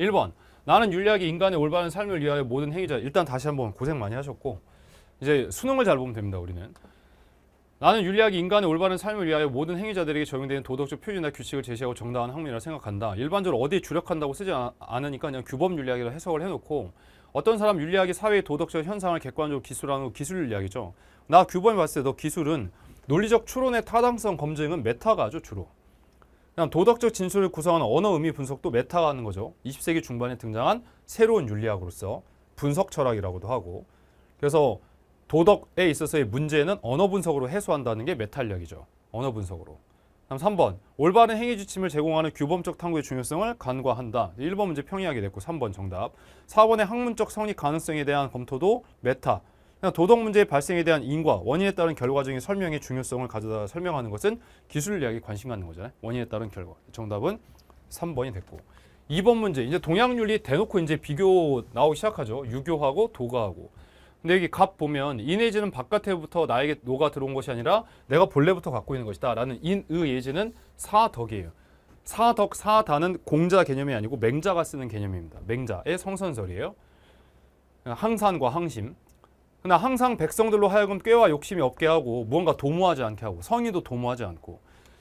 1번 나는 윤리학이 인간의 올바른 삶을 위하여 모든 행위자 일단 다시 한번 고생 많이 하셨고 이제 수능을 잘 보면 됩니다 우리는 나는 윤리학이 인간의 올바른 삶을 위하여 모든 행위자들에게 적용되는 도덕적 표준이나 규칙을 제시하고 정당한 학문이라 생각한다. 일반적으로 어디에 주력한다고 쓰지 않으니까 그냥 규범 윤리학이라 해석을 해놓고 어떤 사람 윤리학이 사회의 도덕적 현상을 객관적으로 기술하는 기술 윤리학이죠. 나 규범이 봤을 때 너 기술은 논리적 추론의 타당성 검증은 메타가죠 주로. 그냥 도덕적 진술을 구성한 언어 의미 분석도 메타가하는 거죠. 20세기 중반에 등장한 새로운 윤리학으로서 분석 철학이라고도 하고 그래서 도덕에 있어서의 문제는 언어 분석으로 해소한다는 게 메탈력이죠. 언어 분석으로. 다음 3번 올바른 행위 지침을 제공하는 규범적 탐구의 중요성을 간과한다. 1번 문제 평이하게 됐고 3번 정답. 4번의 학문적 성립 가능성에 대한 검토도 메타, 도덕 문제의 발생에 대한 인과, 원인에 따른 결과중인 설명의 중요성을 가져다 설명하는 것은 기술이야기 관심 갖는 거잖아요. 원인에 따른 결과. 정답은 3번이 됐고. 2번 문제. 이제 동양윤리 대놓고 이제 비교 나오기 시작하죠. 유교하고 도가하고. 근데 여기 갑 보면 인의지는 바깥에부터 나에게 노가 들어온 것이 아니라 내가 본래부터 갖고 있는 것이다. 라는 인의예지는 사덕이에요. 사덕, 사다는 공자 개념이 아니고 맹자가 쓰는 개념입니다. 맹자의 성선설이에요. 항산과 항심. 그러나 항상 백성들로 하여금 꾀와 욕심이 없게 하고 무언가 도모하지 않게 하고 성의도 도모하지 않고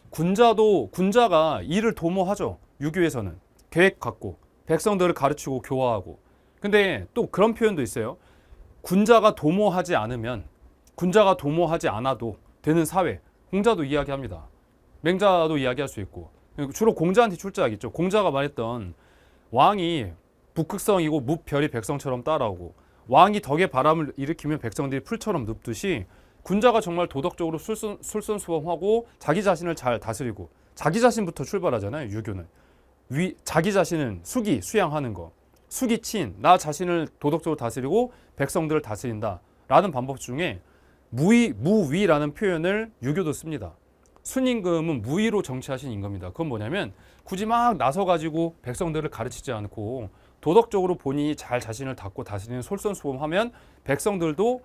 군자도 군자가 일을 도모하죠. 유교에서는 계획 갖고 백성들을 가르치고 교화하고 근데 또 그런 표현도 있어요. 군자가 도모하지 않으면 군자가 도모하지 않아도 되는 사회 공자도 이야기합니다. 맹자도 이야기할 수 있고 주로 공자한테 출자하겠죠. 공자가 말했던 왕이 북극성이고 무별이 백성처럼 따라오고 왕이 덕에 바람을 일으키면 백성들이 풀처럼 눕듯이 군자가 정말 도덕적으로 술선, 술선수범하고 자기 자신을 잘 다스리고 자기 자신부터 출발하잖아요. 유교는. 위, 자기 자신은 숙이, 수양하는 거. 숙이 친, 나 자신을 도덕적으로 다스리고 백성들을 다스린다. 라는 방법 중에 무위, 무위라는 표현을 유교도 씁니다. 순임금은 무위로 정치하신 임금입니다. 그건 뭐냐면 굳이 막 나서가지고 백성들을 가르치지 않고 도덕적으로 본인이 잘 자신을 닦고 다스리는 솔선수범하면 백성들도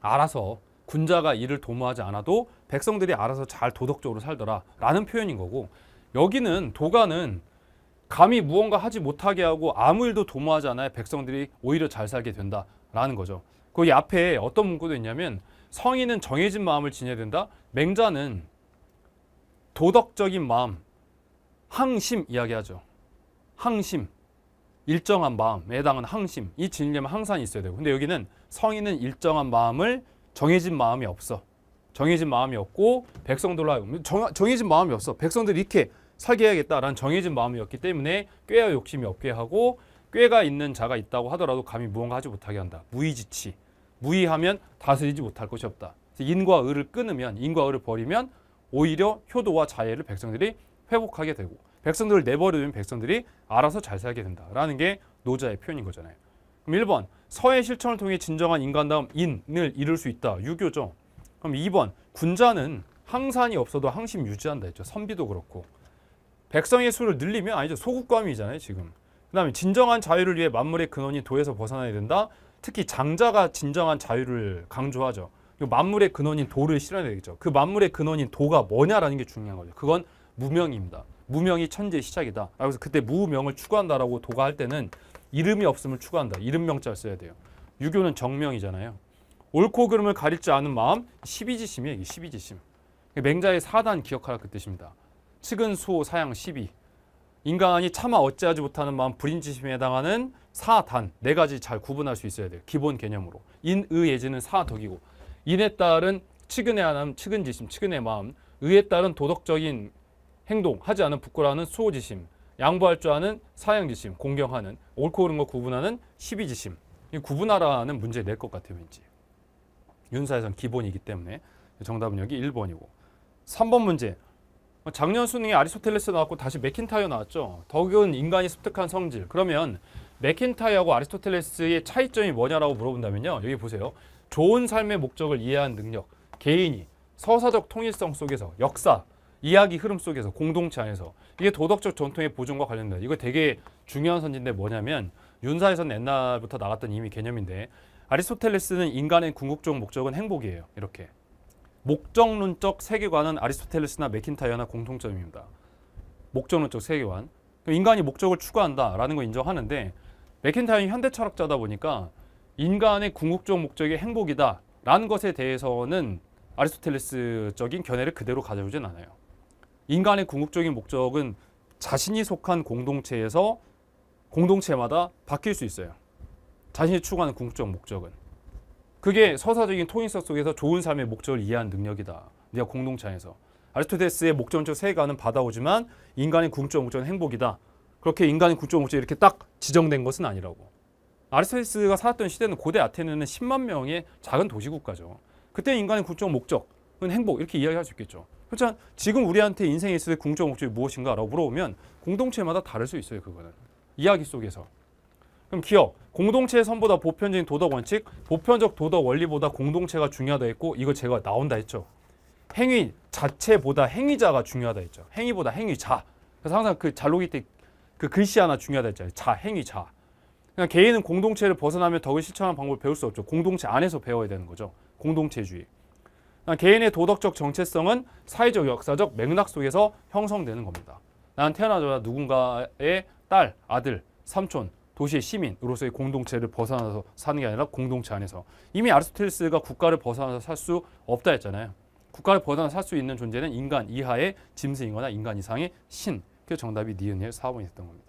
알아서 군자가 이를 도모하지 않아도 백성들이 알아서 잘 도덕적으로 살더라라는 표현인 거고 여기는 도가는 감히 무언가 하지 못하게 하고 아무 일도 도모하지 않아야 백성들이 오히려 잘 살게 된다라는 거죠. 거기 그 앞에 어떤 문구도 있냐면 성인은 정해진 마음을 지녀야 된다. 맹자는 도덕적인 마음, 항심 이야기하죠. 항심. 일정한 마음, 매당은 항심. 이 진리면 항상 있어야 되고. 근데 여기는 성인은 일정한 마음을 정해진 마음이 없어. 정해진 마음이 없고 백성들로 하 정해진 마음이 없어. 백성들 이렇게 살게 해야겠다라는 정해진 마음이 없기 때문에 꾀와 욕심이 없게 하고 꾀가 있는 자가 있다고 하더라도 감히 무언가 하지 못하게 한다. 무의지치. 무의하면 다스리지 못할 것이 없다. 인과 을을 끊으면 인과 을을 버리면 오히려 효도와 자애를 백성들이 회복하게 되고 백성들을 내버려두면 백성들이 알아서 잘 살게 된다라는 게 노자의 표현인 거잖아요. 그럼 1번 서의 실천을 통해 진정한 인간다움 인을 이룰 수 있다. 유교죠. 그럼 2번 군자는 항산이 없어도 항심 유지한다 했죠. 선비도 그렇고. 백성의 수를 늘리면 아니죠. 소국감이잖아요. 지금. 그 다음에 진정한 자유를 위해 만물의 근원인 도에서 벗어나야 된다. 특히 장자가 진정한 자유를 강조하죠. 만물의 근원인 도를 실현해야 되겠죠. 그 만물의 근원인 도가 뭐냐라는 게 중요한 거죠. 그건 무명입니다. 무명이 천재의 시작이다. 그래서 그때 무명을 추구한다라고 도가할 때는 이름이 없음을 추구한다. 이름명자를 써야 돼요. 유교는 정명이잖아요. 옳고 그름을 가리지 않은 마음, 12지심이에요. 12지심. 맹자의 사단 기억하라 그 뜻입니다. 측은 수호 사양 12. 인간이 차마 어찌하지 못하는 마음 불인지심에 해당하는 사단 네 가지 잘 구분할 수 있어야 돼요. 기본 개념으로. 인, 의, 예지는 사덕이고 인에 따른 측은에 하는 측은지심, 측은의 마음, 의에 따른 도덕적인 행동, 하지 않은 부끄러워하는 수호지심, 양보할 줄 아는 사양지심, 공경하는, 옳고 그른 거 구분하는 시비지심. 이 구분하라는 문제 낼 것 같아요, 왠지. 윤사에선 기본이기 때문에 정답은 여기 1번이고. 3번 문제. 작년 수능에 아리스토텔레스 나왔고 다시 맥킨타이어 나왔죠. 덕은 인간이 습득한 성질. 그러면 맥킨타이어하고 아리스토텔레스의 차이점이 뭐냐라고 물어본다면요. 여기 보세요. 좋은 삶의 목적을 이해하는 능력, 개인이 서사적 통일성 속에서 역사, 이야기 흐름 속에서 공동체 안에서 이게 도덕적 전통의 보존과 관련된 이거 되게 중요한 선지인데 뭐냐면 윤사에서는 옛날부터 나갔던 이미 개념인데 아리스토텔레스는 인간의 궁극적 목적은 행복이에요. 이렇게 목적론적 세계관은 아리스토텔레스나 맥킨타이어나 공통점입니다. 목적론적 세계관. 인간이 목적을 추구한다라는 걸 인정하는데 맥킨타이어는 현대 철학자다 보니까 인간의 궁극적 목적이 행복이다라는 것에 대해서는 아리스토텔레스적인 견해를 그대로 가져오진 않아요. 인간의 궁극적인 목적은 자신이 속한 공동체에서 공동체마다 바뀔 수 있어요. 자신이 추구하는 궁극적 목적은. 그게 서사적인 통일성 속에서 좋은 삶의 목적을 이해하는 능력이다. 내가 공동체 안에서. 아리스토텔스의 목적적 세계관은 받아오지만 인간의 궁극적 목적은 행복이다. 그렇게 인간의 궁극적 목적이 이렇게 딱 지정된 것은 아니라고. 아리스토텔스가 살았던 시대는 고대 아테네는 10만 명의 작은 도시국가죠. 그때 인간의 궁극적 목적, 행복 이렇게 이야기할 수 있겠죠. 그렇지 지금 우리한테 인생에 있을 때 궁적 목적이 무엇인가 라고 물어보면 공동체마다 다를 수 있어요. 그거는. 이야기 속에서. 그럼 기업, 공동체의 선보다 보편적인 도덕 원칙, 보편적 도덕 원리보다 공동체가 중요하다 했고 이거 제가 나온다 했죠. 행위 자체보다 행위자가 중요하다 했죠. 행위보다 행위자. 그래서 항상 그 잘록이 때그 글씨 하나 중요하다 했잖 자, 행위자. 그냥 그러니까 개인은 공동체를 벗어나며 덕을 실천하는 방법을 배울 수 없죠. 공동체 안에서 배워야 되는 거죠. 공동체주의. 개인의 도덕적 정체성은 사회적 역사적 맥락 속에서 형성되는 겁니다. 난 태어나자마자 누군가의 딸, 아들, 삼촌, 도시의 시민으로서의 공동체를 벗어나서 사는 게 아니라 공동체 안에서 이미 아리스토텔레스가 국가를 벗어나서 살 수 없다 했잖아요. 국가를 벗어나 살수 있는 존재는 인간 이하의 짐승이거나 인간 이상의 신. 그 정답이 니은의 4번이 됐던 겁니다.